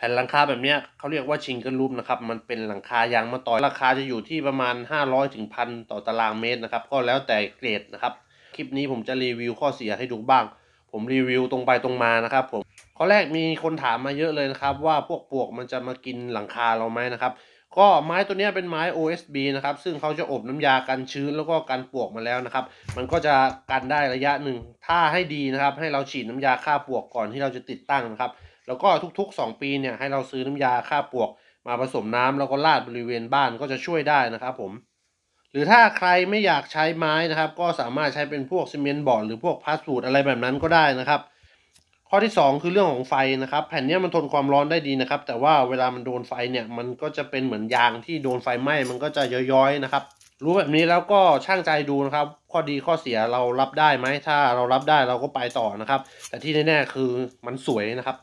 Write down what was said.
แผ่นหลังคาแบบนี้เขาเรียกว่าชิงกันรูปนะครับมันเป็นหลังคายางมะตอย ราคาจะอยู่ที่ประมาณ500ถึงพันต่อตารางเมตรนะครับก็แล้วแต่เกรดนะครับ คลิปนี้ผมจะรีวิวข้อเสียให้ดูบ้างผมรีวิวตรงไปตรงมานะครับผมข้อแรกมีคนถามมาเยอะเลยนะครับว่าพวกปวกมันจะมากินหลังคาเราไหมนะครับ ก็ไม้ตัวนี้เป็นไม้ OSB นะครับซึ่งเขาจะอบน้ำยากันชื้น แล้วก็กันปวกมาแล้วนะครับมันก็จะกันได้ระยะหนึ่งถ้าให้ดีนะครับ ให้เราฉีดน้ำยาฆ่าปวกก่อนที่เราจะติดตั้งนะครับแล้วก็ทุก ๆ 2 ปีเนี่ยให้เราซื้อน้ำยาฆ่าปวกมาผสมน้ำ แล้วก็ราดบริเวณบ้านก็จะช่วยได้นะครับ ผม หรือถ้าใครไม่อยากใช้ไม้นะครับก็สามารถใช้เป็นพวกซีเมนต์บอร์ดหรือพวกพลาสตรอะไรแบบนั้นก็ได้นะครับ ข้อที่ 2 คือเรื่องของไฟนะครับ แผ่นนี้มันทนความร้อนได้ดีนะครับ แต่ว่าเวลามันโดนไฟเนี่ยมันก็จะเป็นเหมือนยางที่โดนไฟไหม้มันก็จะย้อยๆ นะครับ รู้แบบนี้แล้วก็ช่างใจดูนะครับ ข้อดีข้อเสียเรารับได้ไหมถ้าเรารับได้เราก็ไปต่อนะครับ แต่ที่แน่ๆ คือมันสวยนะครับ